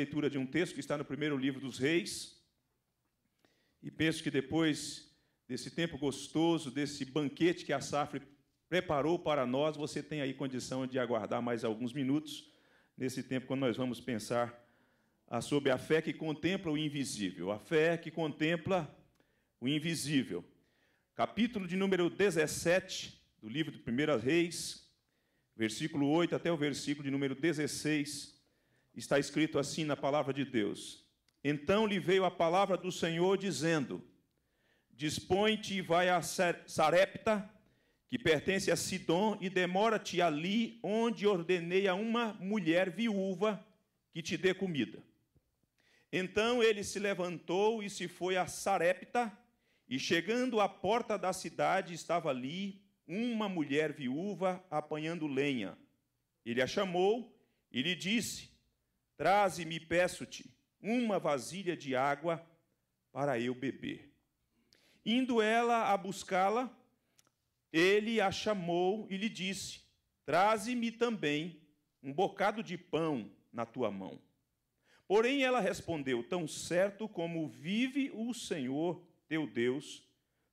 leitura de um texto que está no primeiro livro dos Reis. E penso que depois desse tempo gostoso, desse banquete que a Safra preparou para nós, você tem aí condição de aguardar mais alguns minutos nesse tempo quando nós vamos pensar ah, sobre a fé que contempla o invisível, a fé que contempla o invisível. Capítulo de número 17 do livro de 1 Reis, versículo 8 até o versículo de número 16. Está escrito assim na palavra de Deus: Então lhe veio a palavra do Senhor dizendo: Dispõe-te e vai a Sarepta, que pertence a Sidom, e demora-te ali, onde ordenei a uma mulher viúva que te dê comida. Então ele se levantou e se foi a Sarepta, e chegando à porta da cidade, estava ali uma mulher viúva apanhando lenha. Ele a chamou e lhe disse: Traze-me, peço-te, uma vasilha de água para eu beber. Indo ela a buscá-la, ele a chamou e lhe disse: Traze-me também um bocado de pão na tua mão. Porém ela respondeu: Tão certo como vive o Senhor teu Deus,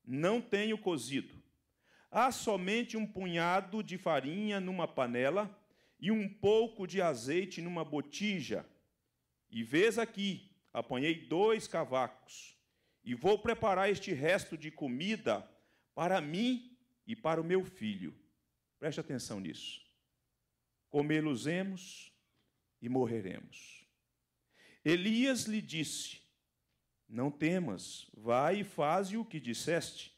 não tenho cozido. Há somente um punhado de farinha numa panela e um pouco de azeite numa botija. E vês aqui, apanhei dois cavacos, e vou preparar este resto de comida para mim e para o meu filho. Preste atenção nisso. Comê-los-emos e morreremos. Elias lhe disse: Não temas, vai e faze o que disseste,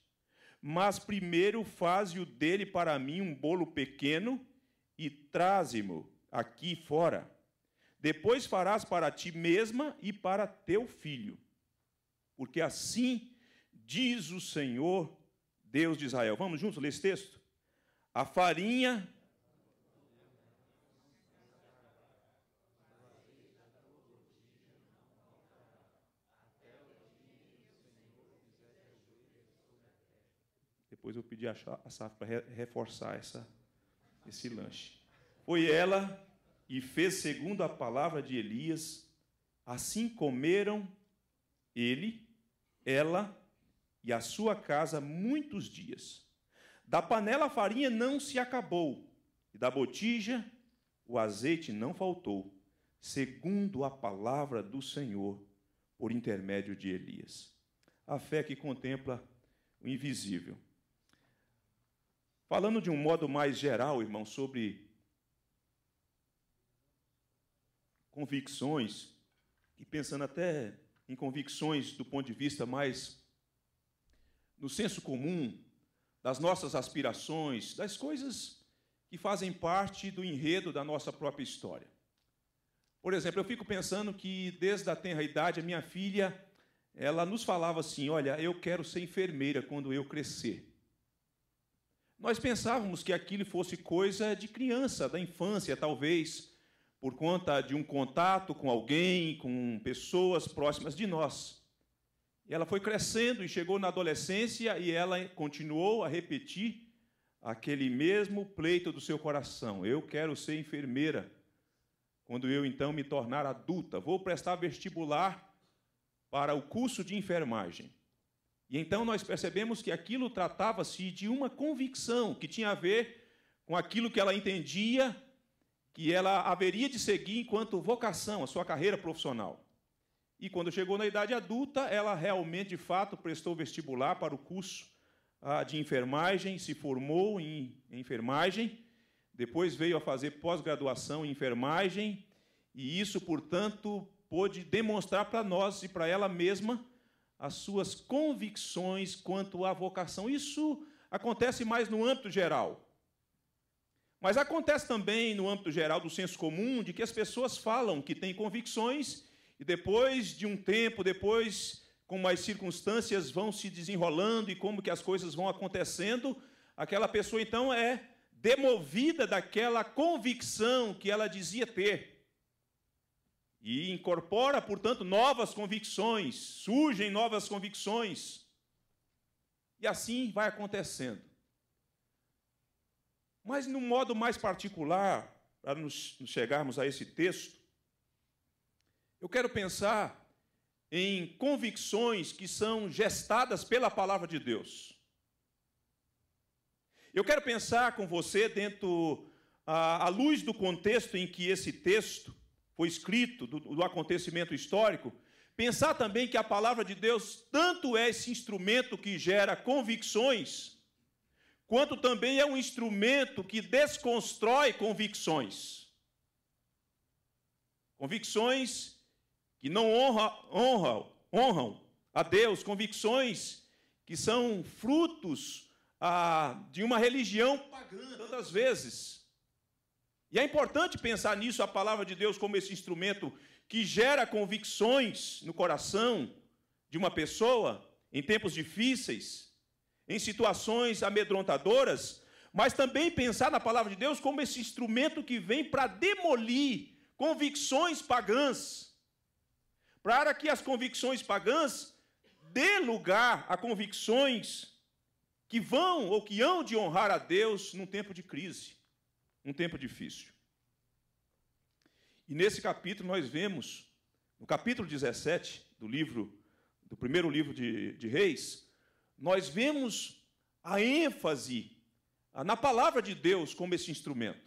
mas primeiro faze o dele para mim um bolo pequeno e traze-mo aqui fora. Depois farás para ti mesma e para teu filho. Porque assim diz o Senhor, Deus de Israel. Vamos juntos ler esse texto? A farinha Depois eu pedi a Saf para reforçar essa esse lanche. Foi ela e fez segundo a palavra de Elias. Assim comeram ele, ela e a sua casa muitos dias. Da panela a farinha não se acabou, e da botija o azeite não faltou, segundo a palavra do Senhor, por intermédio de Elias. A fé que contempla o invisível. Falando de um modo mais geral, irmão, sobre convicções, e pensando até em convicções do ponto de vista mais no senso comum, das nossas aspirações, das coisas que fazem parte do enredo da nossa própria história. Por exemplo, eu fico pensando que desde a tenra idade a minha filha, ela nos falava assim: "Olha, eu quero ser enfermeira quando eu crescer". Nós pensávamos que aquilo fosse coisa de criança, da infância, talvez, por conta de um contato com alguém, com pessoas próximas de nós. Ela foi crescendo e chegou na adolescência e ela continuou a repetir aquele mesmo pleito do seu coração: Eu quero ser enfermeira. Quando eu então me tornar adulta, vou prestar vestibular para o curso de enfermagem. E então nós percebemos que aquilo tratava-se de uma convicção que tinha a ver com aquilo que ela entendia que ela haveria de seguir enquanto vocação, a sua carreira profissional. E quando chegou na idade adulta, ela realmente, de fato, prestou vestibular para o curso ah, de enfermagem, se formou em enfermagem, depois veio a fazer pós-graduação em enfermagem, e isso, portanto, pôde demonstrar para nós e para ela mesma as suas convicções quanto à vocação. Isso acontece mais no âmbito geral. Mas acontece também no âmbito geral do senso comum de que as pessoas falam que têm convicções e depois de um tempo, depois como as circunstâncias vão se desenrolando e como que as coisas vão acontecendo, aquela pessoa então é demovida daquela convicção que ela dizia ter e incorpora, portanto, novas convicções, surgem novas convicções. E assim vai acontecendo. Mas, no modo mais particular, para nos, nos chegarmos a esse texto, eu quero pensar em convicções que são gestadas pela palavra de Deus. Eu quero pensar com você dentro, à luz do contexto em que esse texto foi escrito, do, do acontecimento histórico, pensar também que a palavra de Deus tanto é esse instrumento que gera convicções, quanto também é um instrumento que desconstrói convicções. Convicções que não honra, honra, honram a Deus, convicções que são frutos ah, de uma religião pagã, tantas vezes. E é importante pensar nisso, a palavra de Deus, como esse instrumento que gera convicções no coração de uma pessoa em tempos difíceis, em situações amedrontadoras, mas também pensar na palavra de Deus como esse instrumento que vem para demolir convicções pagãs, para que as convicções pagãs dê lugar a convicções que vão ou que hão de honrar a Deus num tempo de crise um tempo difícil. E nesse capítulo nós vemos, no capítulo 17 do livro, do primeiro livro de, de Reis, nós vemos a ênfase na palavra de Deus como esse instrumento.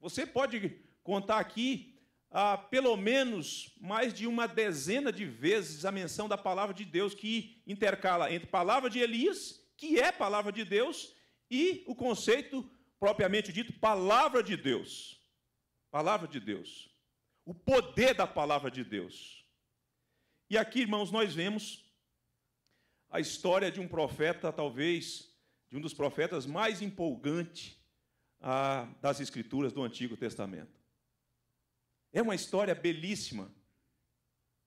Você pode contar aqui ah, pelo menos mais de uma dezena de vezes a menção da palavra de Deus que intercala entre palavra de Elias, que é palavra de Deus, e o conceito propriamente dito, palavra de Deus. Palavra de Deus. O poder da palavra de Deus. E aqui, irmãos, nós vemos a história de um profeta, talvez, de um dos profetas mais empolgante ah, das Escrituras do Antigo Testamento. É uma história belíssima.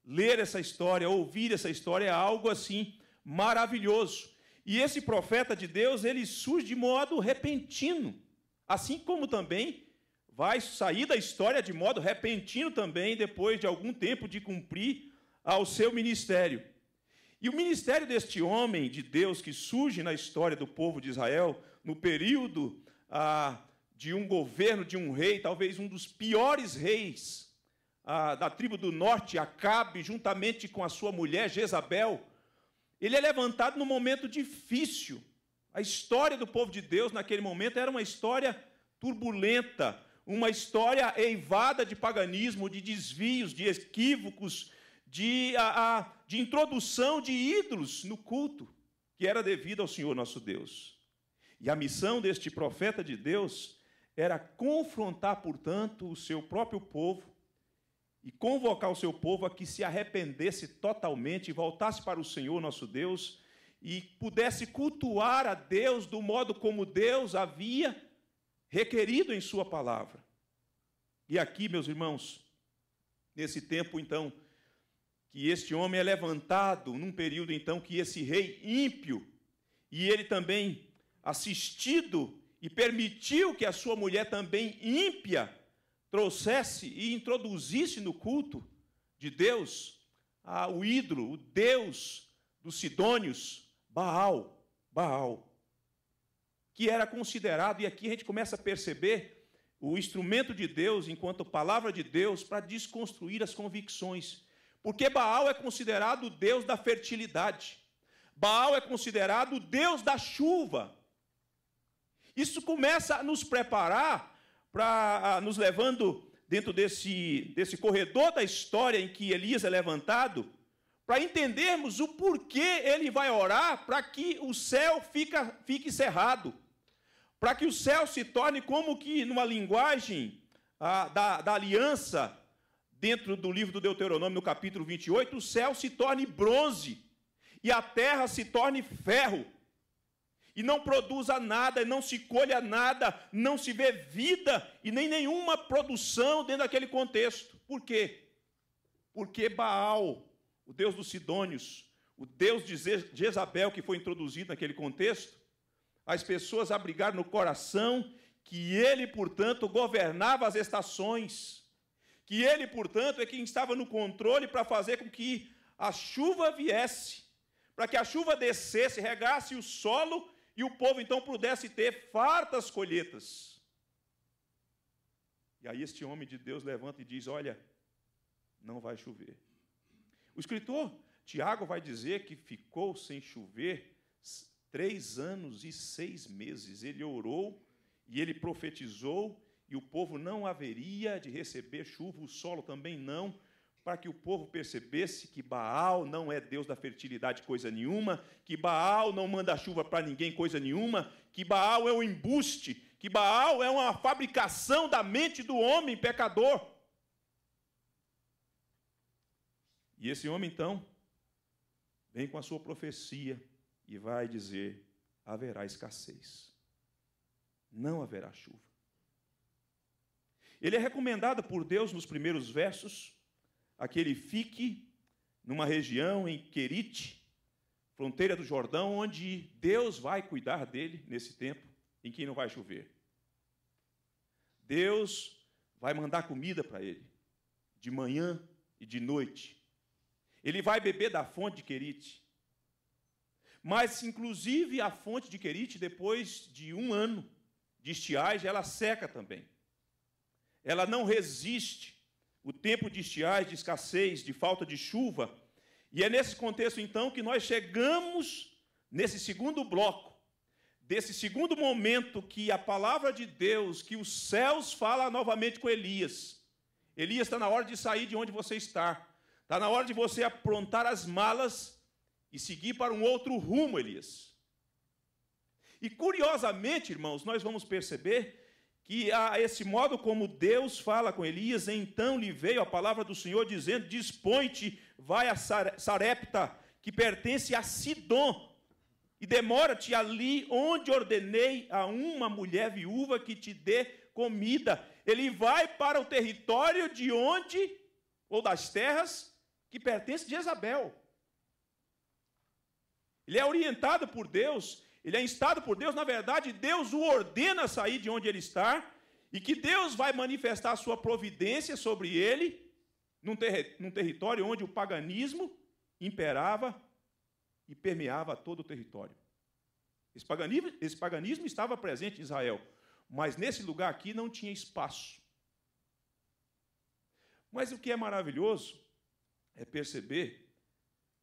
Ler essa história, ouvir essa história é algo assim maravilhoso. E esse profeta de Deus, ele surge de modo repentino, assim como também vai sair da história de modo repentino também depois de algum tempo de cumprir ao seu ministério. E o ministério deste homem de Deus que surge na história do povo de Israel, no período ah, de um governo de um rei, talvez um dos piores reis ah, da tribo do norte, Acabe, juntamente com a sua mulher Jezabel, ele é levantado num momento difícil. A história do povo de Deus naquele momento era uma história turbulenta, uma história eivada de paganismo, de desvios, de equívocos, de, a, a, de introdução de ídolos no culto que era devido ao Senhor nosso Deus. E a missão deste profeta de Deus era confrontar, portanto, o seu próprio povo e convocar o seu povo a que se arrependesse totalmente e voltasse para o Senhor nosso Deus e pudesse cultuar a Deus do modo como Deus havia requerido em Sua palavra. E aqui, meus irmãos, nesse tempo, então, que este homem é levantado, num período, então, que esse rei ímpio, e ele também assistido e permitiu que a sua mulher também ímpia trouxesse e introduzisse no culto de Deus ah, o ídolo, o Deus dos Sidônios, Baal, Baal, que era considerado, e aqui a gente começa a perceber o instrumento de Deus enquanto palavra de Deus para desconstruir as convicções. Porque Baal é considerado o Deus da fertilidade. Baal é considerado o Deus da chuva. Isso começa a nos preparar para nos levando dentro desse, desse corredor da história em que Elias é levantado, para entendermos o porquê ele vai orar para que o céu fica, fique cerrado, para que o céu se torne como que numa linguagem da, da aliança, dentro do livro do Deuteronômio, no capítulo 28, o céu se torne bronze e a terra se torne ferro e não produza nada, e não se colha nada, não se vê vida e nem nenhuma produção dentro daquele contexto. Por quê? Porque Baal, o deus dos Sidônios, o deus de Jezabel que foi introduzido naquele contexto, as pessoas abrigaram no coração que ele, portanto, governava as estações, que ele, portanto, é quem estava no controle para fazer com que a chuva viesse, para que a chuva descesse, regasse o solo e o povo então pudesse ter fartas colheitas. E aí este homem de Deus levanta e diz: Olha, não vai chover. O escritor Tiago vai dizer que ficou sem chover três anos e seis meses. Ele orou e ele profetizou, e o povo não haveria de receber chuva, o solo também não, para que o povo percebesse que Baal não é Deus da fertilidade, coisa nenhuma, que Baal não manda chuva para ninguém, coisa nenhuma, que Baal é um embuste, que Baal é uma fabricação da mente do homem pecador. E esse homem, então, vem com a sua profecia e vai dizer: haverá escassez, não haverá chuva. Ele é recomendado por Deus nos primeiros versos a que ele fique numa região em Querite, fronteira do Jordão, onde Deus vai cuidar dele nesse tempo em que não vai chover. Deus vai mandar comida para ele, de manhã e de noite. Ele vai beber da fonte de Querite. Mas, inclusive, a fonte de Querite, depois de um ano de estiagem, ela seca também. Ela não resiste o tempo de estiagem, de escassez, de falta de chuva. E é nesse contexto, então, que nós chegamos nesse segundo bloco, desse segundo momento que a palavra de Deus, que os céus fala novamente com Elias. Elias está na hora de sair de onde você está. Está na hora de você aprontar as malas e seguir para um outro rumo, Elias. E curiosamente, irmãos, nós vamos perceber que a esse modo como Deus fala com Elias, então lhe veio a palavra do Senhor dizendo: Dispõe-te, vai a Sarepta, que pertence a Sidom, e demora-te ali onde ordenei a uma mulher viúva que te dê comida. Ele vai para o território de onde, ou das terras, que pertence de Isabel. Ele é orientado por Deus ele é instado por Deus, na verdade, Deus o ordena sair de onde ele está, e que Deus vai manifestar a sua providência sobre ele, num, ter num território onde o paganismo imperava e permeava todo o território. Esse paganismo, esse paganismo estava presente em Israel, mas nesse lugar aqui não tinha espaço. Mas o que é maravilhoso é perceber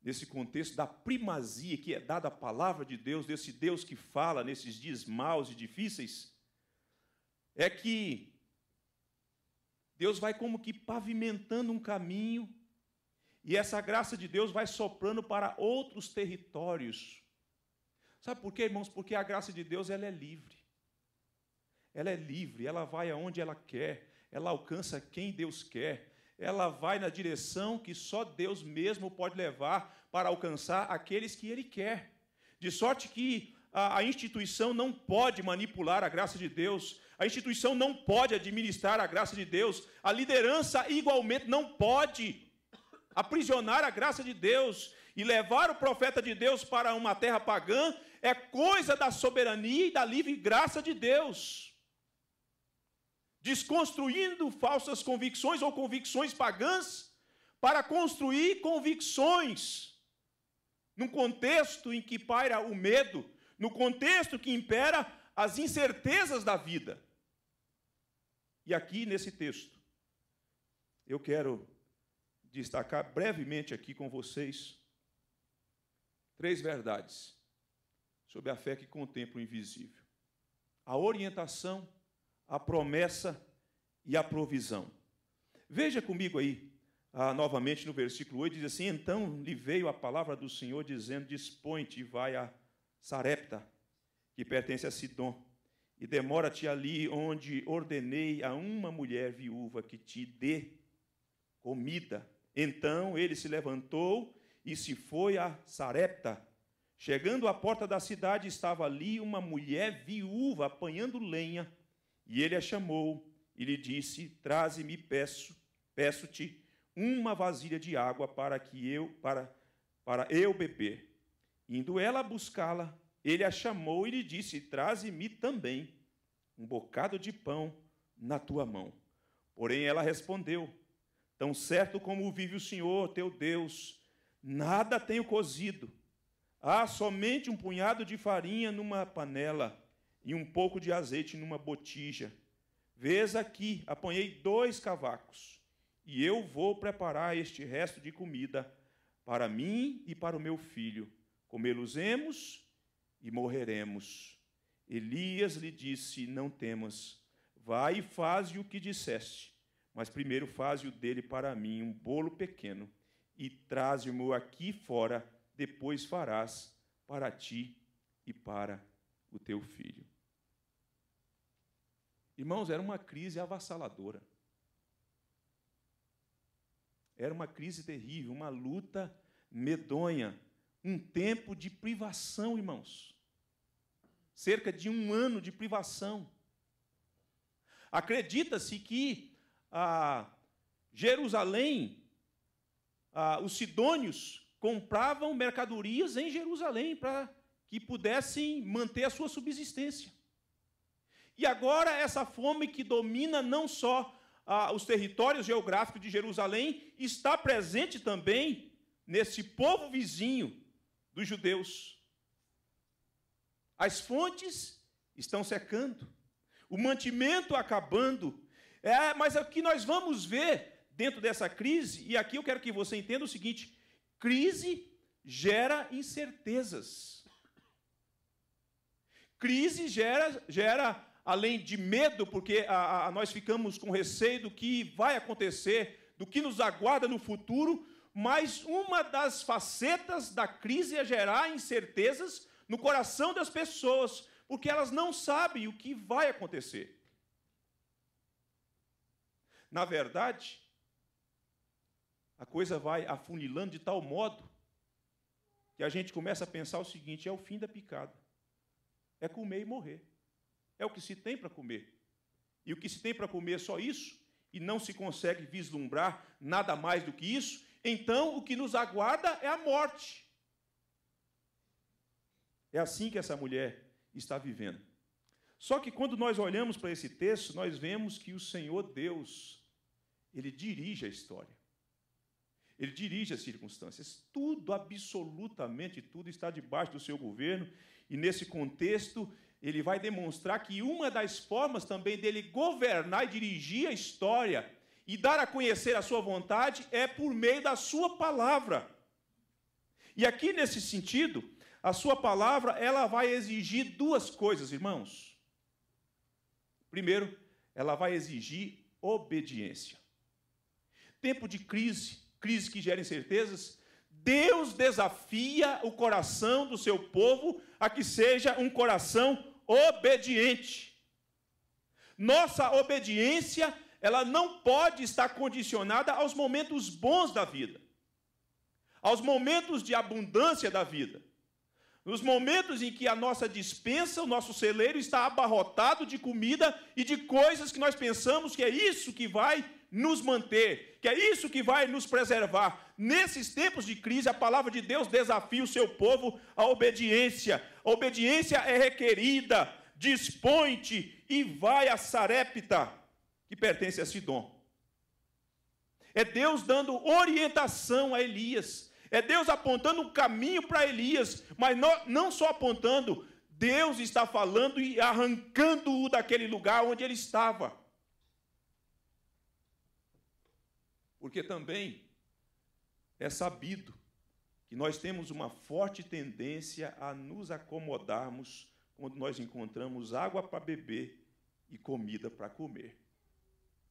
nesse contexto da primazia que é dada à palavra de Deus, desse Deus que fala nesses dias maus e difíceis, é que Deus vai como que pavimentando um caminho e essa graça de Deus vai soprando para outros territórios. Sabe por quê, irmãos? Porque a graça de Deus ela é livre. Ela é livre, ela vai aonde ela quer, ela alcança quem Deus quer ela vai na direção que só Deus mesmo pode levar para alcançar aqueles que Ele quer. De sorte que a, instituição não pode manipular a graça de Deus, a instituição não pode administrar a graça de Deus, a liderança igualmente não pode aprisionar a graça de Deus e levar o profeta de Deus para uma terra pagã é coisa da soberania e da livre graça de Deus desconstruindo falsas convicções ou convicções pagãs para construir convicções num contexto em que paira o medo, no contexto que impera as incertezas da vida. E aqui nesse texto, eu quero destacar brevemente aqui com vocês três verdades sobre a fé que contempla o invisível. A orientação a promessa e a provisão. Veja comigo aí, ah, novamente no versículo 8, diz assim: Então lhe veio a palavra do Senhor dizendo: Dispõe-te e vai a Sarepta, que pertence a Sidom, e demora-te ali onde ordenei a uma mulher viúva que te dê comida. Então ele se levantou e se foi a Sarepta. Chegando à porta da cidade, estava ali uma mulher viúva apanhando lenha. E ele a chamou e lhe disse: Traze-me, peço, peço-te, uma vasilha de água para que eu para para eu beber. Indo ela buscá-la, ele a chamou e lhe disse: Traze-me também um bocado de pão na tua mão. Porém ela respondeu: Tão certo como vive o Senhor teu Deus, nada tenho cozido. Há somente um punhado de farinha numa panela e um pouco de azeite numa botija. Vês aqui, apanhei dois cavacos, e eu vou preparar este resto de comida para mim e para o meu filho. Comê-los-emos e morreremos. Elias lhe disse: Não temas, vai e faze o que disseste, mas primeiro faze o dele para mim, um bolo pequeno, e traze-o aqui fora, depois farás para ti e para o teu filho. Irmãos, era uma crise avassaladora. Era uma crise terrível, uma luta medonha, um tempo de privação, irmãos. Cerca de um ano de privação. Acredita-se que ah, Jerusalém, ah, os sidônios compravam mercadorias em Jerusalém para que pudessem manter a sua subsistência. E agora essa fome que domina não só ah, os territórios geográficos de Jerusalém, está presente também nesse povo vizinho dos judeus. As fontes estão secando, o mantimento acabando. É, mas o que nós vamos ver dentro dessa crise, e aqui eu quero que você entenda o seguinte: crise gera incertezas. Crise gera, gera além de medo, porque a, a, nós ficamos com receio do que vai acontecer, do que nos aguarda no futuro, mas uma das facetas da crise é gerar incertezas no coração das pessoas, porque elas não sabem o que vai acontecer. Na verdade, a coisa vai afunilando de tal modo que a gente começa a pensar o seguinte: é o fim da picada é comer e morrer. É o que se tem para comer. E o que se tem para comer é só isso, e não se consegue vislumbrar nada mais do que isso, então o que nos aguarda é a morte. É assim que essa mulher está vivendo. Só que quando nós olhamos para esse texto, nós vemos que o Senhor Deus, ele dirige a história. Ele dirige as circunstâncias. Tudo, absolutamente tudo, está debaixo do seu governo e nesse contexto, ele vai demonstrar que uma das formas também dele governar e dirigir a história e dar a conhecer a sua vontade é por meio da sua palavra. E aqui nesse sentido, a sua palavra, ela vai exigir duas coisas, irmãos. Primeiro, ela vai exigir obediência. Tempo de crise, crise que gera incertezas, Deus desafia o coração do seu povo a que seja um coração obediente. Nossa obediência, ela não pode estar condicionada aos momentos bons da vida, aos momentos de abundância da vida, nos momentos em que a nossa dispensa, o nosso celeiro está abarrotado de comida e de coisas que nós pensamos que é isso que vai nos manter, que é isso que vai nos preservar. Nesses tempos de crise, a palavra de Deus desafia o seu povo à obediência. A obediência é requerida. Dispõe-te e vai a Sarepta, que pertence a Sidom. É Deus dando orientação a Elias. É Deus apontando o caminho para Elias, mas não só apontando, Deus está falando e arrancando-o daquele lugar onde ele estava. Porque também é sabido que nós temos uma forte tendência a nos acomodarmos quando nós encontramos água para beber e comida para comer.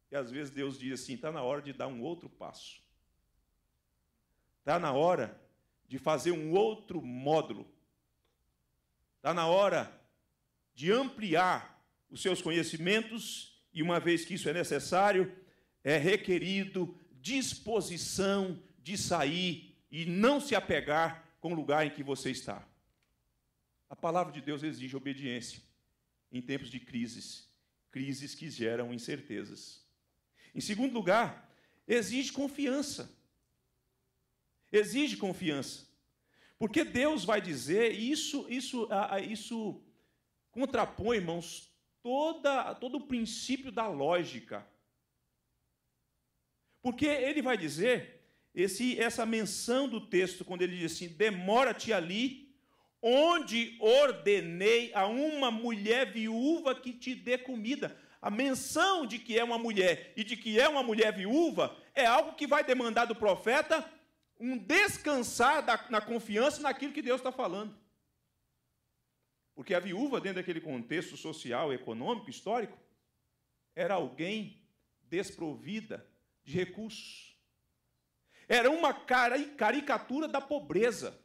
E às vezes Deus diz assim: está na hora de dar um outro passo. Está na hora de fazer um outro módulo. Está na hora de ampliar os seus conhecimentos, e uma vez que isso é necessário, é requerido disposição de sair e não se apegar com o lugar em que você está. A palavra de Deus exige obediência em tempos de crises, crises que geram incertezas. Em segundo lugar, exige confiança. Exige confiança. Porque Deus vai dizer, e isso, isso, isso contrapõe, irmãos, toda, todo o princípio da lógica. Porque ele vai dizer esse, essa menção do texto, quando ele diz assim: demora-te ali, onde ordenei a uma mulher viúva que te dê comida. A menção de que é uma mulher e de que é uma mulher viúva é algo que vai demandar do profeta um descansar da, na confiança naquilo que Deus está falando. Porque a viúva, dentro daquele contexto social, econômico, histórico, era alguém desprovida de recursos era uma caricatura da pobreza,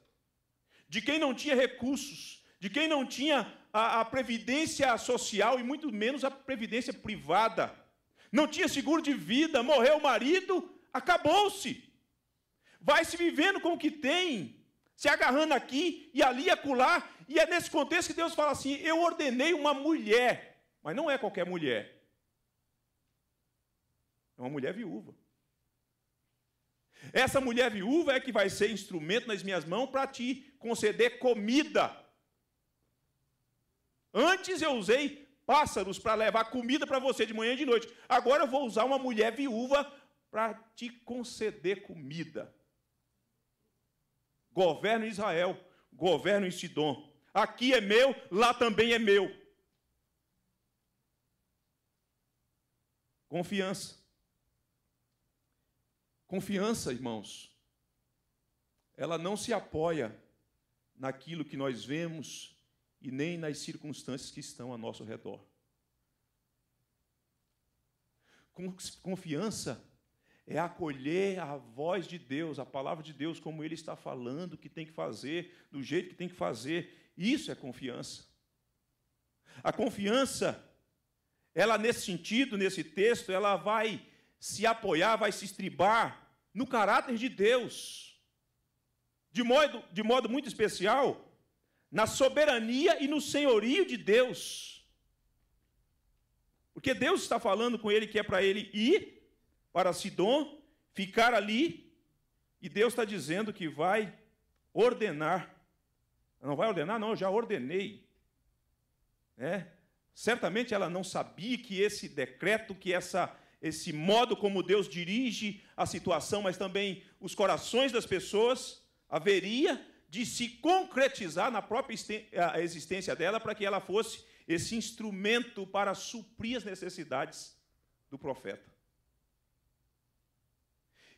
de quem não tinha recursos, de quem não tinha a, a previdência social e muito menos a previdência privada. Não tinha seguro de vida, morreu o marido, acabou-se. Vai se vivendo com o que tem, se agarrando aqui e ali acolá, e é nesse contexto que Deus fala assim: Eu ordenei uma mulher, mas não é qualquer mulher. É uma mulher viúva. Essa mulher viúva é que vai ser instrumento nas minhas mãos para te conceder comida. Antes eu usei pássaros para levar comida para você de manhã e de noite. Agora eu vou usar uma mulher viúva para te conceder comida. Governo Israel, governo em Sidom. Aqui é meu, lá também é meu. Confiança. Confiança, irmãos, ela não se apoia naquilo que nós vemos e nem nas circunstâncias que estão a nosso redor. Confiança é acolher a voz de Deus, a palavra de Deus, como Ele está falando, o que tem que fazer, do jeito que tem que fazer. Isso é confiança. A confiança, ela nesse sentido, nesse texto, ela vai se apoiar, vai se estribar no caráter de Deus, de modo, de modo muito especial, na soberania e no senhorio de Deus. Porque Deus está falando com ele que é para ele ir para Sidom, ficar ali, e Deus está dizendo que vai ordenar. Não vai ordenar, não, eu já ordenei. É? Certamente ela não sabia que esse decreto, que essa esse modo como Deus dirige a situação, mas também os corações das pessoas, haveria de se concretizar na própria existência dela para que ela fosse esse instrumento para suprir as necessidades do profeta.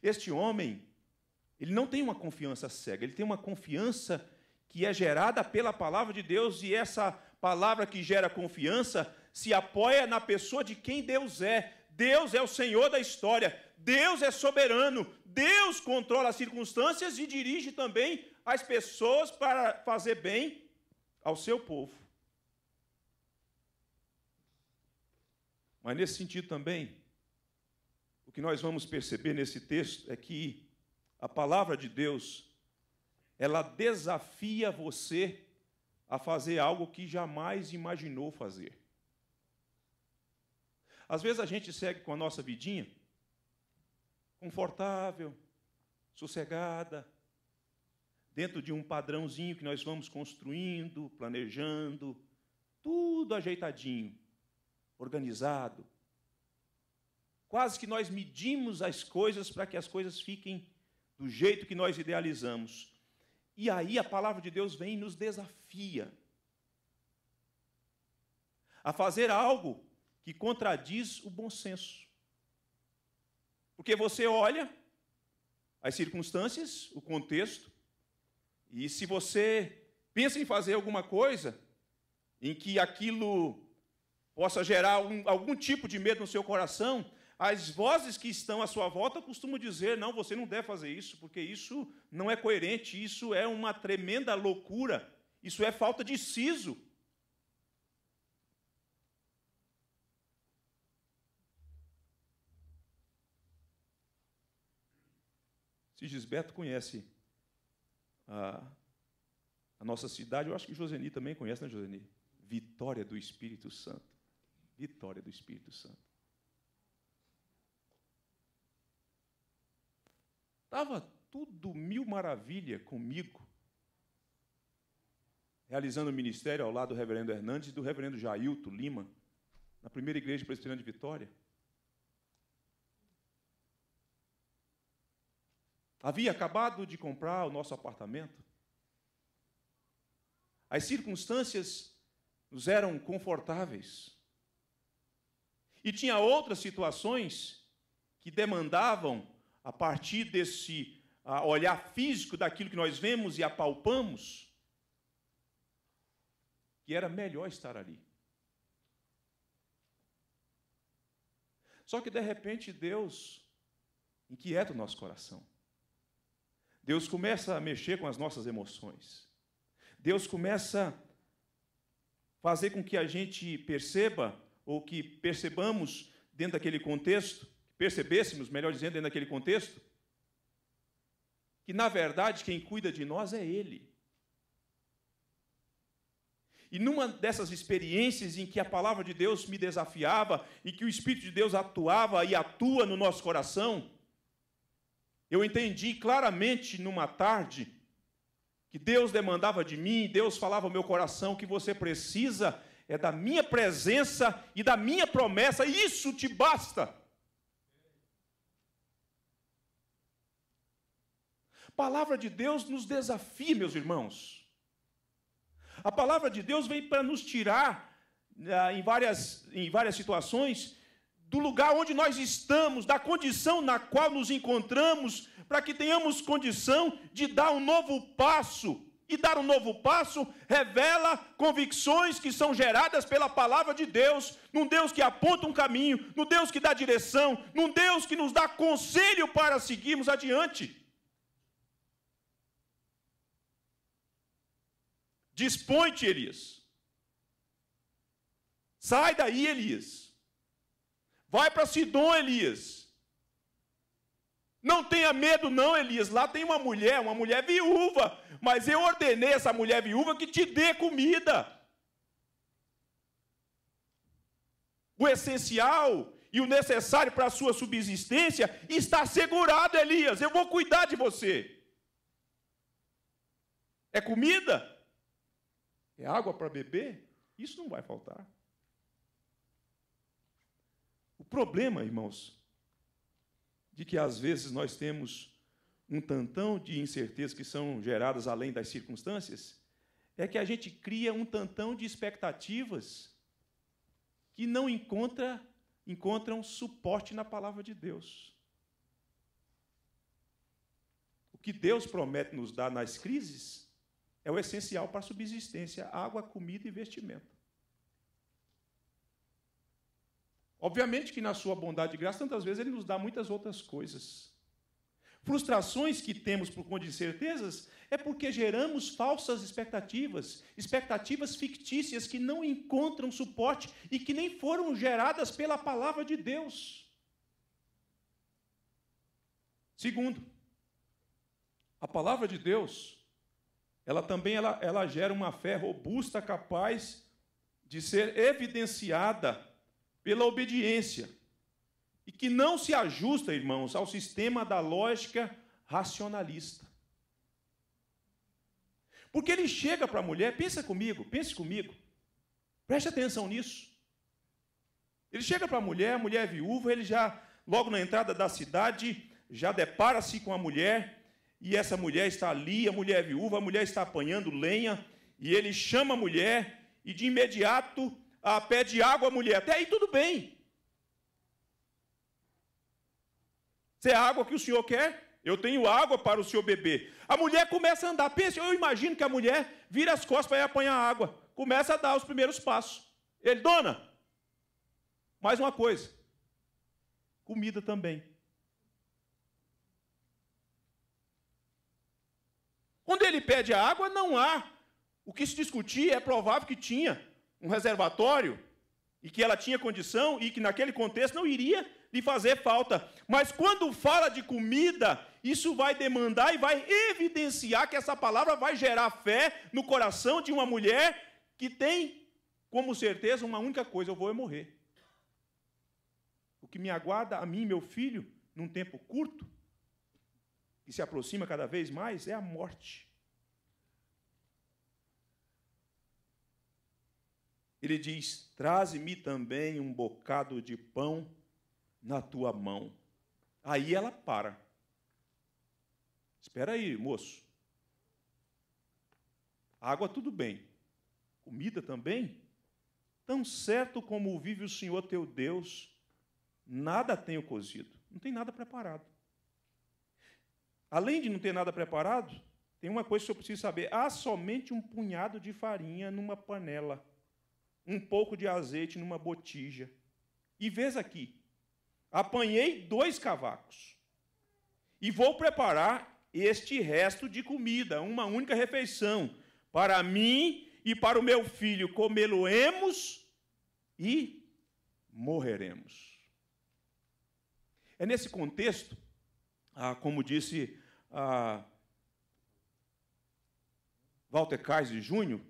Este homem, ele não tem uma confiança cega, ele tem uma confiança que é gerada pela palavra de Deus e essa palavra que gera confiança se apoia na pessoa de quem Deus é, Deus é o Senhor da história, Deus é soberano, Deus controla as circunstâncias e dirige também as pessoas para fazer bem ao seu povo. Mas nesse sentido também, o que nós vamos perceber nesse texto é que a palavra de Deus ela desafia você a fazer algo que jamais imaginou fazer. Às vezes a gente segue com a nossa vidinha confortável, sossegada, dentro de um padrãozinho que nós vamos construindo, planejando, tudo ajeitadinho, organizado. Quase que nós medimos as coisas para que as coisas fiquem do jeito que nós idealizamos. E aí a palavra de Deus vem e nos desafia a fazer algo que contradiz o bom senso. Porque você olha as circunstâncias, o contexto, e se você pensa em fazer alguma coisa em que aquilo possa gerar um, algum tipo de medo no seu coração, as vozes que estão à sua volta costumam dizer: não, você não deve fazer isso, porque isso não é coerente, isso é uma tremenda loucura, isso é falta de siso. Se Gisberto conhece a, a nossa cidade, eu acho que Joseni também conhece, né, Joseni? Vitória do Espírito Santo. Vitória do Espírito Santo. Estava tudo mil maravilha comigo, realizando o ministério ao lado do reverendo Hernandes e do reverendo Jailto Lima, na primeira igreja presbiteriana de Vitória. Havia acabado de comprar o nosso apartamento. As circunstâncias nos eram confortáveis. E tinha outras situações que demandavam, a partir desse olhar físico daquilo que nós vemos e apalpamos, que era melhor estar ali. Só que de repente Deus inquieta o nosso coração. Deus começa a mexer com as nossas emoções. Deus começa a fazer com que a gente perceba, ou que percebamos dentro daquele contexto, percebêssemos, melhor dizendo, dentro daquele contexto, que na verdade quem cuida de nós é Ele. E numa dessas experiências em que a palavra de Deus me desafiava e que o Espírito de Deus atuava e atua no nosso coração, eu entendi claramente numa tarde que Deus demandava de mim, Deus falava ao meu coração que você precisa é da minha presença e da minha promessa, isso te basta. palavra de Deus nos desafia, meus irmãos. A palavra de Deus vem para nos tirar ah, em várias, em várias situações do lugar onde nós estamos, da condição na qual nos encontramos, para que tenhamos condição de dar um novo passo. E dar um novo passo revela convicções que são geradas pela palavra de Deus, num Deus que aponta um caminho, num Deus que dá direção, num Deus que nos dá conselho para seguirmos adiante. Dispõe-te, Elias. Sai daí, Elias. Vai para Sidom, Elias. Não tenha medo, não, Elias. Lá tem uma mulher, uma mulher viúva. Mas eu ordenei essa mulher viúva que te dê comida. O essencial e o necessário para a sua subsistência está assegurado, Elias. Eu vou cuidar de você. É comida? É água para beber? Isso não vai faltar. O problema, irmãos, de que às vezes nós temos um tantão de incertezas que são geradas além das circunstâncias, é que a gente cria um tantão de expectativas que não encontra, encontram suporte na palavra de Deus. O que Deus promete nos dar nas crises é o essencial para a subsistência: água, comida e vestimento. Obviamente que, na sua bondade e graça, tantas vezes ele nos dá muitas outras coisas. Frustrações que temos por conta de incertezas é porque geramos falsas expectativas, expectativas fictícias que não encontram suporte e que nem foram geradas pela palavra de Deus. Segundo, a palavra de Deus, ela também ela, ela gera uma fé robusta capaz de ser evidenciada pela obediência, e que não se ajusta, irmãos, ao sistema da lógica racionalista. Porque ele chega para a mulher, pensa comigo, pense comigo, preste atenção nisso. Ele chega para a mulher, a mulher é viúva, ele já, logo na entrada da cidade, já depara-se com a mulher, e essa mulher está ali, a mulher é viúva, a mulher está apanhando lenha, e ele chama a mulher, e de imediato ah, pede água à mulher. Até aí tudo bem. Se é a água que o senhor quer, eu tenho água para o senhor beber. A mulher começa a andar. Pense, eu imagino que a mulher vira as costas para ir apanhar água. Começa a dar os primeiros passos. Ele, dona, mais uma coisa. Comida também. Quando ele pede a água, não há. O que se discutir é provável que tinha um reservatório e que ela tinha condição e que naquele contexto não iria lhe fazer falta. Mas quando fala de comida, isso vai demandar e vai evidenciar que essa palavra vai gerar fé no coração de uma mulher que tem como certeza uma única coisa: eu vou é morrer. O que me aguarda a mim e meu filho num tempo curto, que se aproxima cada vez mais, é a morte. Ele diz: Traze-me também um bocado de pão na tua mão. Aí ela para. Espera aí, moço. Água, tudo bem. Comida também? Tão certo como vive o Senhor teu Deus, nada tenho cozido. Não tem nada preparado. Além de não ter nada preparado, tem uma coisa que eu preciso saber: há somente um punhado de farinha numa panela um pouco de azeite numa botija. E vês aqui, apanhei dois cavacos. E vou preparar este resto de comida, uma única refeição, para mim e para o meu filho. Comê-lo-emos e morreremos. É nesse contexto, ah, como disse ah, Walter Kaiser Júnior,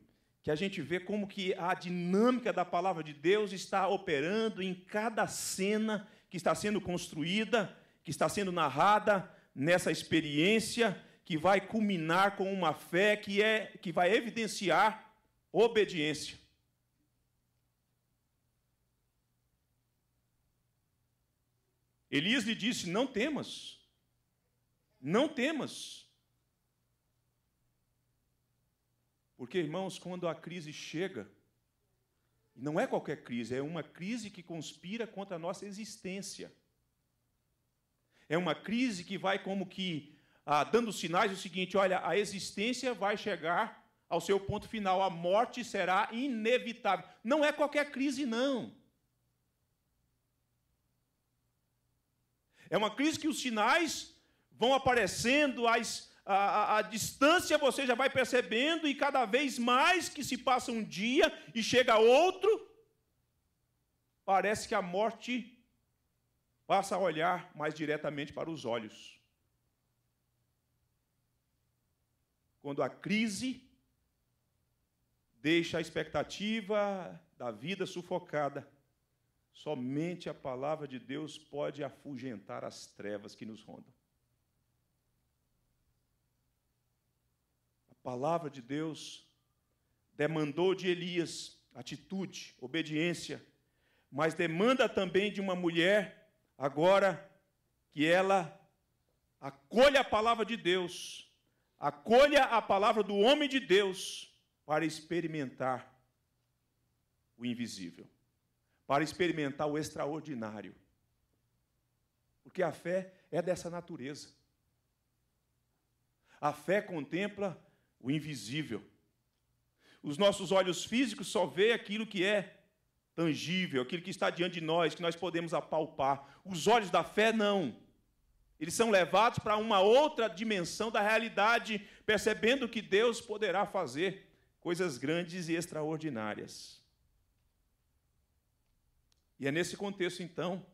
que a gente vê como que a dinâmica da palavra de Deus está operando em cada cena que está sendo construída, que está sendo narrada nessa experiência que vai culminar com uma fé que é que vai evidenciar obediência. Elias lhe disse: "Não temas. Não temas." Porque, irmãos, quando a crise chega, não é qualquer crise, é uma crise que conspira contra a nossa existência. É uma crise que vai como que ah, dando sinais o seguinte: olha, a existência vai chegar ao seu ponto final, a morte será inevitável. Não é qualquer crise, não. É uma crise que os sinais vão aparecendo, as, a, a, a, distância você já vai percebendo, e cada vez mais que se passa um dia e chega outro, parece que a morte passa a olhar mais diretamente para os olhos. Quando a crise deixa a expectativa da vida sufocada, somente a palavra de Deus pode afugentar as trevas que nos rondam. palavra de Deus demandou de Elias atitude, obediência, mas demanda também de uma mulher, agora, que ela acolha a palavra de Deus, acolha a palavra do homem de Deus para experimentar o invisível, para experimentar o extraordinário. Porque a fé é dessa natureza. A fé contempla o invisível. Os nossos olhos físicos só veem aquilo que é tangível, aquilo que está diante de nós, que nós podemos apalpar. Os olhos da fé não. Eles são levados para uma outra dimensão da realidade, percebendo que Deus poderá fazer coisas grandes e extraordinárias. E é nesse contexto, então,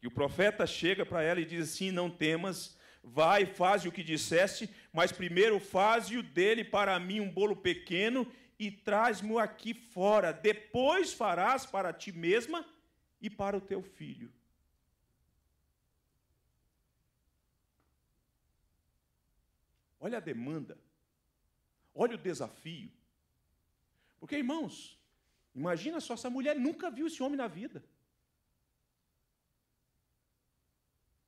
que o profeta chega para ela e diz assim: Não temas, vai, faz o que disseste, mas primeiro faze-o dele para mim um bolo pequeno e traz-me aqui fora. Depois farás para ti mesma e para o teu filho. Olha a demanda. Olha o desafio. Porque, irmãos, imagina só, essa mulher nunca viu esse homem na vida.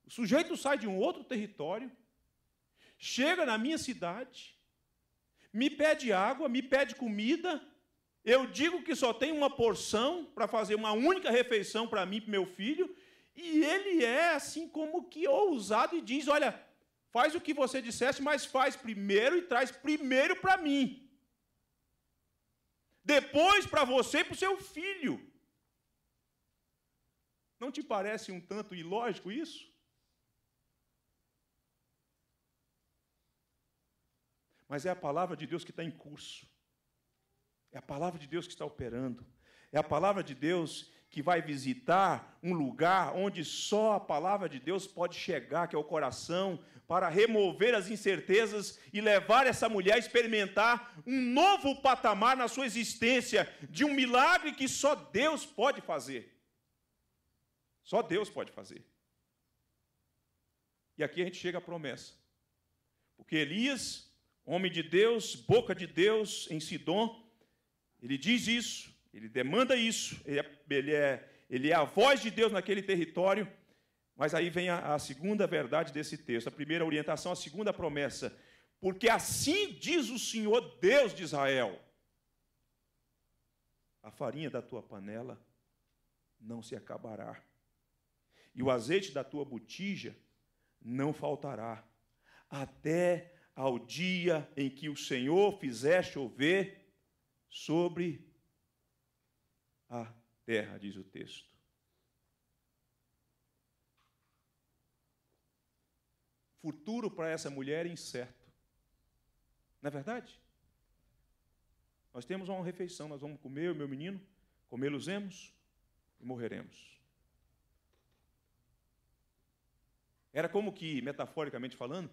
O sujeito sai de um outro território, chega na minha cidade, me pede água, me pede comida, eu digo que só tenho uma porção para fazer uma única refeição para mim e para meu filho, e ele é assim como que ousado e diz: Olha, faz o que você disseste, mas faz primeiro e traz primeiro para mim. Depois para você e para o seu filho. Não te parece um tanto ilógico isso? mas é a palavra de Deus que está em curso. É a palavra de Deus que está operando. É a palavra de Deus que vai visitar um lugar onde só a palavra de Deus pode chegar, que é o coração, para remover as incertezas e levar essa mulher a experimentar um novo patamar na sua existência, de um milagre que só Deus pode fazer. Só Deus pode fazer. E aqui a gente chega à promessa. Porque Elias homem de Deus, boca de Deus em Sidom. Ele diz isso, ele demanda isso, ele é, ele é, ele é a voz de Deus naquele território. Mas aí vem a, a segunda verdade desse texto, a primeira orientação, a segunda promessa. Porque assim diz o Senhor Deus de Israel: a farinha da tua panela não se acabará, e o azeite da tua botija não faltará, até ao dia em que o Senhor fizer chover sobre a terra, diz o texto. Futuro para essa mulher incerto. Não é verdade? Nós temos uma refeição, nós vamos comer, o meu menino, comê los e morreremos. Era como que, metaforicamente falando,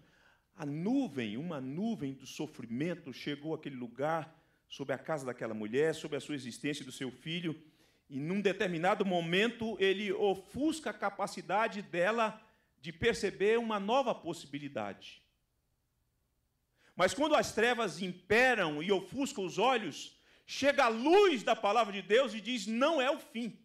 a nuvem, uma nuvem do sofrimento chegou àquele lugar, sobre a casa daquela mulher, sobre a sua existência e do seu filho, e num determinado momento ele ofusca a capacidade dela de perceber uma nova possibilidade. Mas quando as trevas imperam e ofuscam os olhos, chega a luz da palavra de Deus e diz: não é o fim.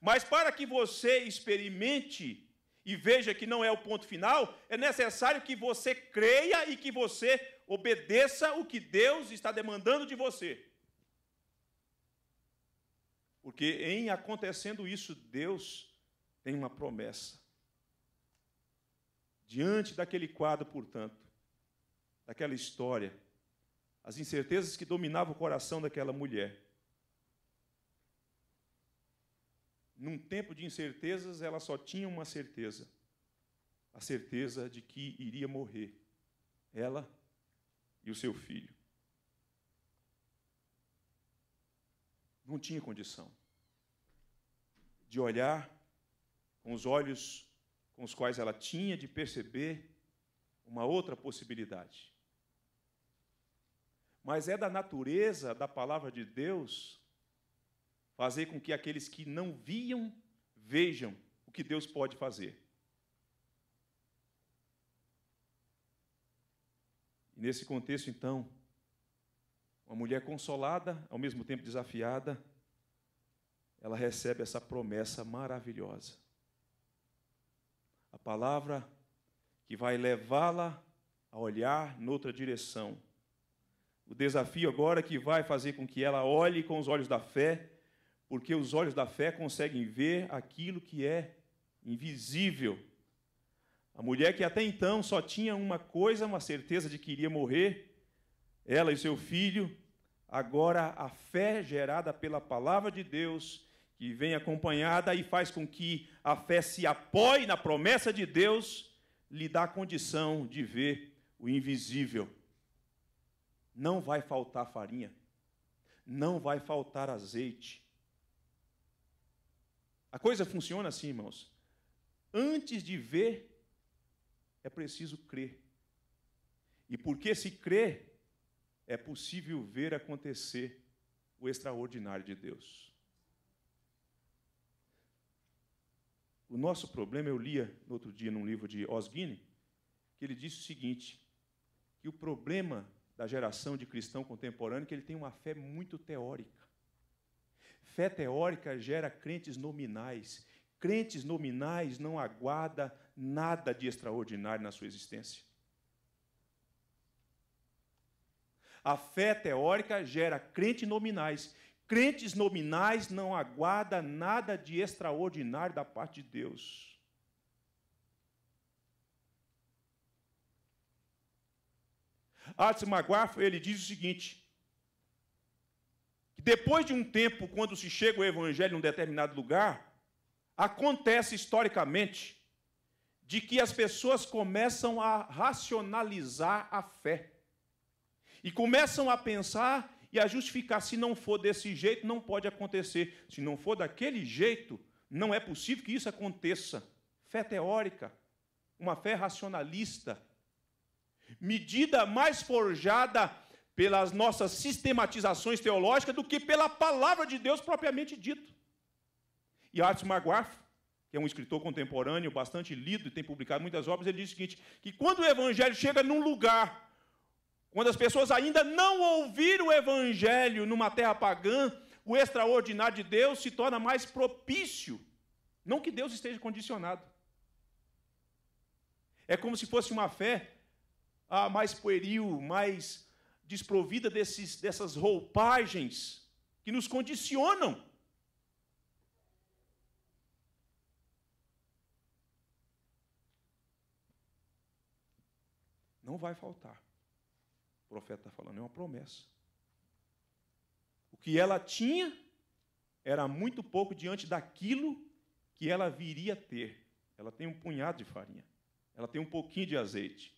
Mas para que você experimente e veja que não é o ponto final, é necessário que você creia e que você obedeça o que Deus está demandando de você. Porque em acontecendo isso, Deus tem uma promessa. Diante daquele quadro, portanto, daquela história, as incertezas que dominavam o coração daquela mulher, num tempo de incertezas, ela só tinha uma certeza: a certeza de que iria morrer, ela e o seu filho. Não tinha condição de olhar com os olhos com os quais ela tinha de perceber uma outra possibilidade. Mas é da natureza da palavra de Deus fazer com que aqueles que não viam vejam o que Deus pode fazer. E nesse contexto, então, uma mulher consolada, ao mesmo tempo desafiada, ela recebe essa promessa maravilhosa. A palavra que vai levá-la a olhar noutra direção. O desafio agora que vai fazer com que ela olhe com os olhos da fé porque os olhos da fé conseguem ver aquilo que é invisível. A mulher que até então só tinha uma coisa, uma certeza de que iria morrer, ela e seu filho, agora a fé gerada pela palavra de Deus, que vem acompanhada e faz com que a fé se apoie na promessa de Deus, lhe dá a condição de ver o invisível. Não vai faltar farinha, não vai faltar azeite, a coisa funciona assim, irmãos. Antes de ver, é preciso crer. E porque se crer, é possível ver acontecer o extraordinário de Deus. O nosso problema, eu lia no outro dia num livro de Osgini, que ele disse o seguinte, que o problema da geração de cristão contemporâneo é que ele tem uma fé muito teórica. Fé teórica gera crentes nominais. Crentes nominais não aguarda nada de extraordinário na sua existência. A fé teórica gera crentes nominais. Crentes nominais não aguarda nada de extraordinário da parte de Deus. Arthur McGuire, ele diz o seguinte: depois de um tempo, quando se chega o evangelho em um determinado lugar, acontece historicamente de que as pessoas começam a racionalizar a fé e começam a pensar e a justificar: se não for desse jeito, não pode acontecer, se não for daquele jeito, não é possível que isso aconteça. Fé teórica, uma fé racionalista, medida mais forjada pelas nossas sistematizações teológicas do que pela palavra de Deus propriamente dito. E Arthur Maguar, que é um escritor contemporâneo bastante lido e tem publicado muitas obras, ele diz o seguinte: que quando o evangelho chega num lugar, quando as pessoas ainda não ouviram o evangelho numa terra pagã, o extraordinário de Deus se torna mais propício. Não que Deus esteja condicionado. É como se fosse uma fé ah, mais pueril, mais desprovida desses, dessas roupagens que nos condicionam. Não vai faltar. O profeta está falando, é uma promessa. O que ela tinha era muito pouco diante daquilo que ela viria a ter. Ela tem um punhado de farinha, ela tem um pouquinho de azeite.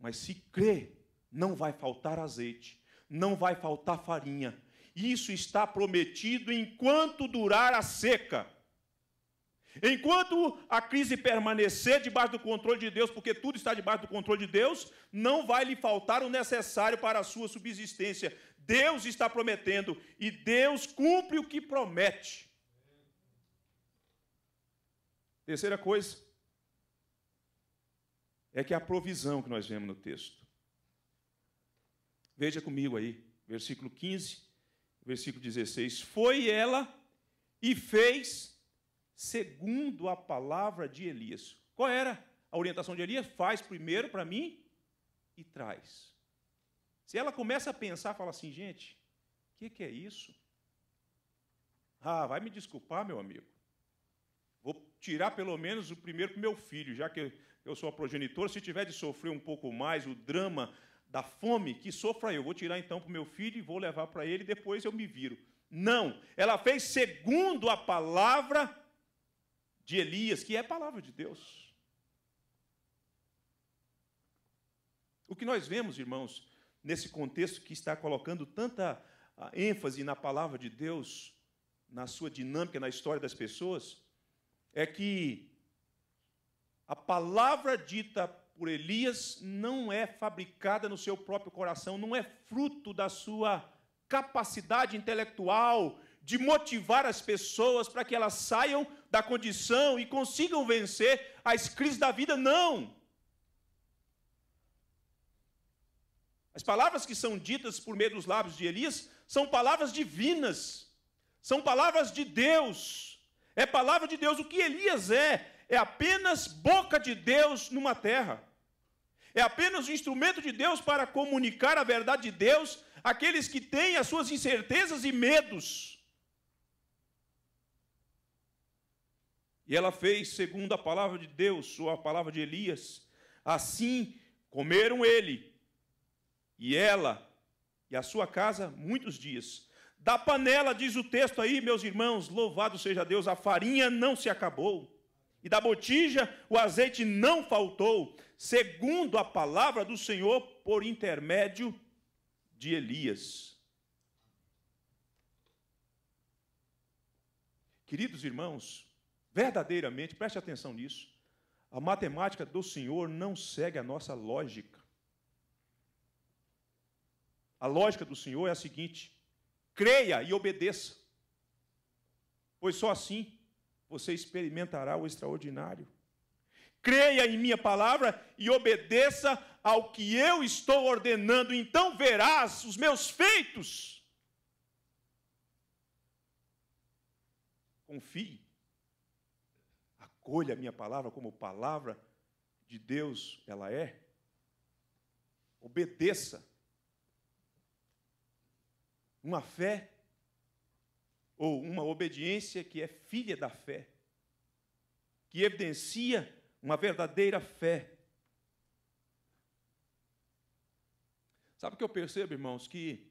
Mas se crê não vai faltar azeite, não vai faltar farinha. Isso está prometido enquanto durar a seca. Enquanto a crise permanecer debaixo do controle de Deus, porque tudo está debaixo do controle de Deus, não vai lhe faltar o necessário para a sua subsistência. Deus está prometendo e Deus cumpre o que promete. Terceira coisa é que a provisão que nós vemos no texto Veja comigo aí, versículo 15, versículo 16. Foi ela e fez segundo a palavra de Elias. Qual era a orientação de Elias? Faz primeiro para mim e traz. Se ela começa a pensar, fala assim, gente, o que, que é isso? Ah, vai me desculpar, meu amigo. Vou tirar pelo menos o primeiro para o meu filho, já que eu sou a Se tiver de sofrer um pouco mais o drama da fome que sofra eu. Vou tirar então para o meu filho e vou levar para ele, depois eu me viro. Não, ela fez segundo a palavra de Elias, que é a palavra de Deus. O que nós vemos, irmãos, nesse contexto que está colocando tanta ah, ênfase na palavra de Deus, na sua dinâmica, na história das pessoas, é que a palavra dita por Elias não é fabricada no seu próprio coração, não é fruto da sua capacidade intelectual de motivar as pessoas para que elas saiam da condição e consigam vencer as crises da vida, não. As palavras que são ditas por meio dos lábios de Elias são palavras divinas, são palavras de Deus. É palavra de Deus. O que Elias é? É apenas boca de Deus numa terra é apenas um instrumento de Deus para comunicar a verdade de Deus àqueles que têm as suas incertezas e medos. E ela fez segundo a palavra de Deus, ou a palavra de Elias. Assim comeram ele e ela e a sua casa muitos dias. Da panela, diz o texto aí, meus irmãos, louvado seja Deus, a farinha não se acabou e da botija o azeite não faltou, segundo a palavra do Senhor por intermédio de Elias. Queridos irmãos, verdadeiramente, preste atenção nisso. A matemática do Senhor não segue a nossa lógica. A lógica do Senhor é a seguinte: creia e obedeça, pois só assim você experimentará o extraordinário. Creia em minha palavra e obedeça ao que eu estou ordenando, então verás os meus feitos. Confie. Acolha a minha palavra como palavra de Deus ela é. Obedeça. Uma fé ou uma obediência que é filha da fé, que evidencia uma verdadeira fé. Sabe o que eu percebo, irmãos? Que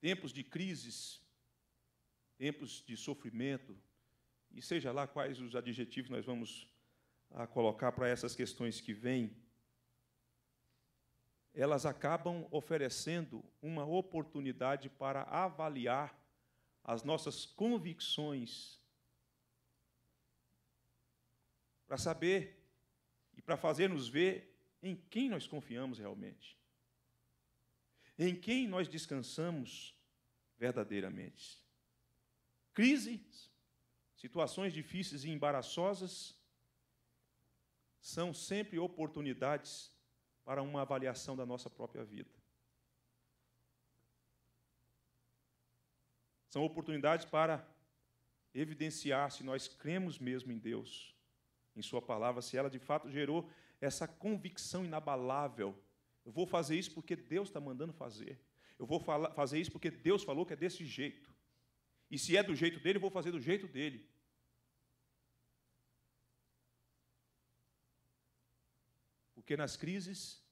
tempos de crises, tempos de sofrimento, e seja lá quais os adjetivos nós vamos ah, colocar para essas questões que vêm, elas acabam oferecendo uma oportunidade para avaliar as nossas convicções, para saber e para fazer nos ver em quem nós confiamos realmente, em quem nós descansamos verdadeiramente. Crises, situações difíceis e embaraçosas são sempre oportunidades para uma avaliação da nossa própria vida. São oportunidades para evidenciar se nós cremos mesmo em Deus, em Sua palavra, se ela de fato gerou essa convicção inabalável. Eu vou fazer isso porque Deus está mandando fazer. Eu vou falar, fazer isso porque Deus falou que é desse jeito. E se é do jeito dele, eu vou fazer do jeito dele. Porque nas crises,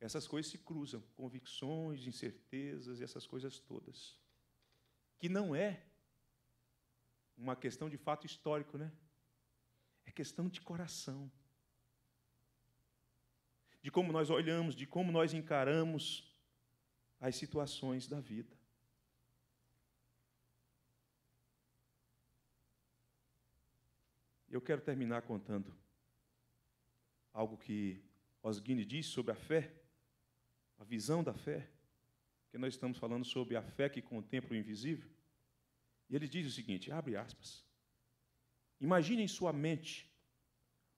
essas coisas se cruzam convicções, incertezas e essas coisas todas que não é uma questão de fato histórico, né? É questão de coração. De como nós olhamos, de como nós encaramos as situações da vida. Eu quero terminar contando algo que Osgini diz sobre a fé, a visão da fé que nós estamos falando sobre a fé que contempla o invisível. E ele diz o seguinte: abre aspas. Imagine em sua mente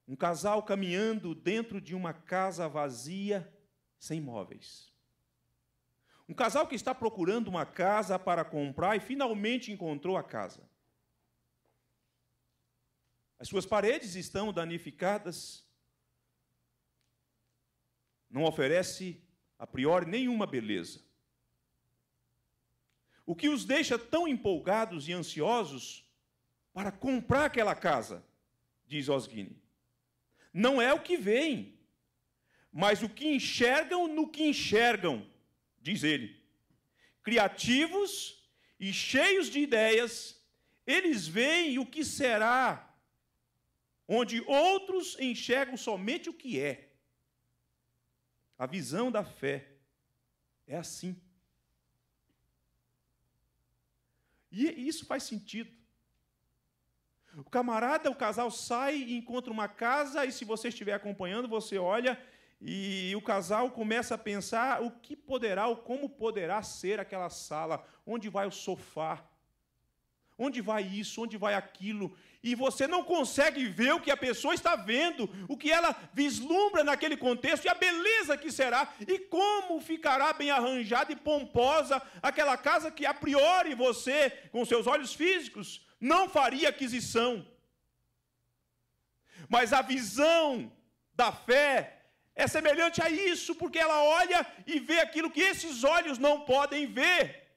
um casal caminhando dentro de uma casa vazia, sem móveis. Um casal que está procurando uma casa para comprar e finalmente encontrou a casa. As suas paredes estão danificadas. Não oferece a priori nenhuma beleza o que os deixa tão empolgados e ansiosos para comprar aquela casa, diz Osgini. Não é o que veem, mas o que enxergam no que enxergam, diz ele. Criativos e cheios de ideias, eles veem o que será, onde outros enxergam somente o que é. A visão da fé é assim E isso faz sentido. O camarada, o casal sai e encontra uma casa, e se você estiver acompanhando, você olha e o casal começa a pensar o que poderá ou como poderá ser aquela sala, onde vai o sofá, Onde vai isso? Onde vai aquilo? E você não consegue ver o que a pessoa está vendo, o que ela vislumbra naquele contexto e a beleza que será e como ficará bem arranjada e pomposa aquela casa que a priori você, com seus olhos físicos, não faria aquisição. Mas a visão da fé é semelhante a isso, porque ela olha e vê aquilo que esses olhos não podem ver.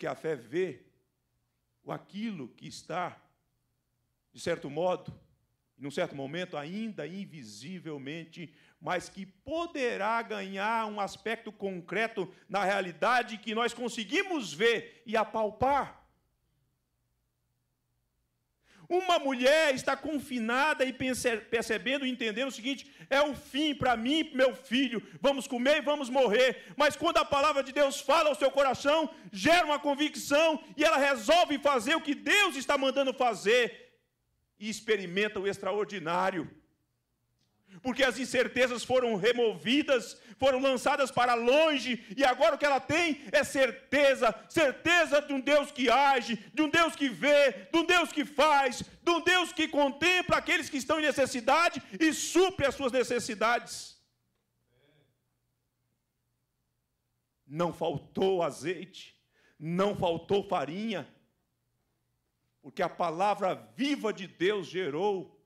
porque a fé vê o aquilo que está, de certo modo, num certo momento, ainda invisivelmente, mas que poderá ganhar um aspecto concreto na realidade que nós conseguimos ver e apalpar. Uma mulher está confinada e percebendo e entendendo o seguinte: é o fim para mim e para meu filho, vamos comer e vamos morrer. Mas quando a palavra de Deus fala ao seu coração, gera uma convicção e ela resolve fazer o que Deus está mandando fazer e experimenta o extraordinário porque as incertezas foram removidas, foram lançadas para longe, e agora o que ela tem é certeza certeza de um Deus que age, de um Deus que vê, de um Deus que faz, de um Deus que contempla aqueles que estão em necessidade e supre as suas necessidades. Não faltou azeite, não faltou farinha, porque a palavra viva de Deus gerou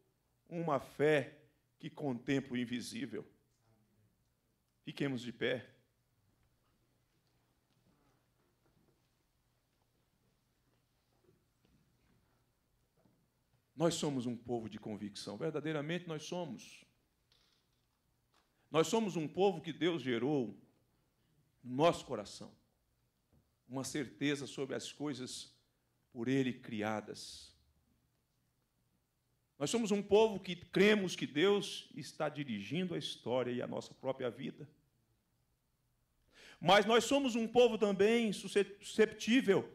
uma fé que contempla o invisível. Fiquemos de pé. Nós somos um povo de convicção, verdadeiramente nós somos. Nós somos um povo que Deus gerou no nosso coração, uma certeza sobre as coisas por Ele criadas. Nós somos um povo que cremos que Deus está dirigindo a história e a nossa própria vida. Mas nós somos um povo também susceptível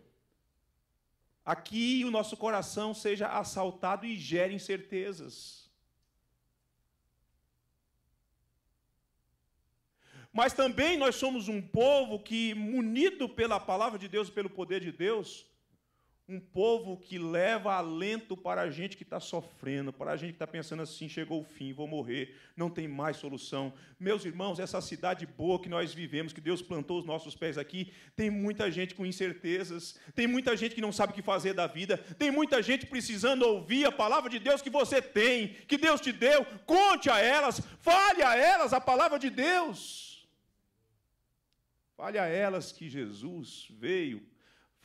a que o nosso coração seja assaltado e gere incertezas. Mas também nós somos um povo que, munido pela palavra de Deus e pelo poder de Deus, um povo que leva alento para a gente que está sofrendo, para a gente que está pensando assim: chegou o fim, vou morrer, não tem mais solução. Meus irmãos, essa cidade boa que nós vivemos, que Deus plantou os nossos pés aqui, tem muita gente com incertezas, tem muita gente que não sabe o que fazer da vida, tem muita gente precisando ouvir a palavra de Deus que você tem, que Deus te deu. Conte a elas, fale a elas a palavra de Deus. Fale a elas que Jesus veio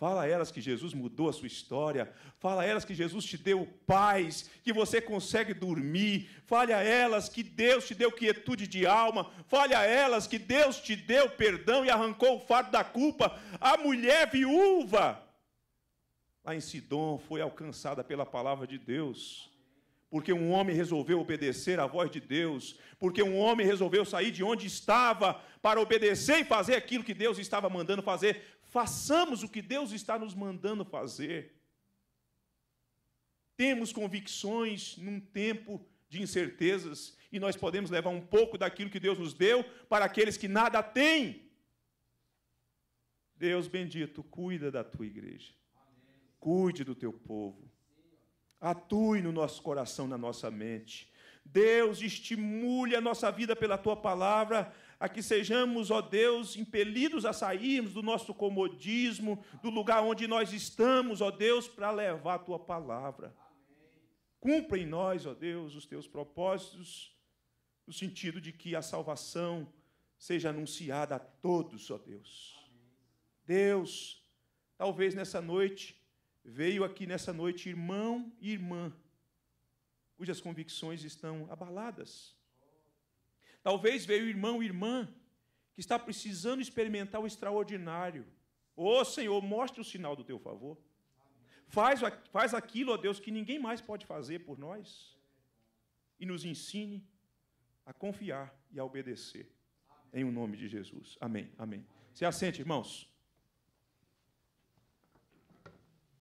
Fala a elas que Jesus mudou a sua história. Fala a elas que Jesus te deu paz, que você consegue dormir. Fale a elas que Deus te deu quietude de alma. Fale a elas que Deus te deu perdão e arrancou o fardo da culpa. A mulher viúva, lá em Sidom, foi alcançada pela palavra de Deus porque um homem resolveu obedecer à voz de Deus, porque um homem resolveu sair de onde estava para obedecer e fazer aquilo que Deus estava mandando fazer façamos o que Deus está nos mandando fazer. Temos convicções num tempo de incertezas e nós podemos levar um pouco daquilo que Deus nos deu para aqueles que nada têm. Deus bendito, cuida da tua igreja. Amém. Cuide do teu povo. Atue no nosso coração, na nossa mente. Deus, estimule a nossa vida pela tua palavra a que sejamos, ó Deus, impelidos a sairmos do nosso comodismo, do lugar onde nós estamos, ó Deus, para levar a tua palavra. Cumpra em nós, ó Deus, os teus propósitos, no sentido de que a salvação seja anunciada a todos, ó Deus. Deus, talvez nessa noite, veio aqui nessa noite irmão e irmã, cujas convicções estão abaladas Talvez veio irmão, irmã, que está precisando experimentar o extraordinário. Ô oh, Senhor, mostre o sinal do teu favor. Faz, faz aquilo, ó Deus, que ninguém mais pode fazer por nós. E nos ensine a confiar e a obedecer. Amém. Em o nome de Jesus. Amém. Amém. amém. Se assente, irmãos.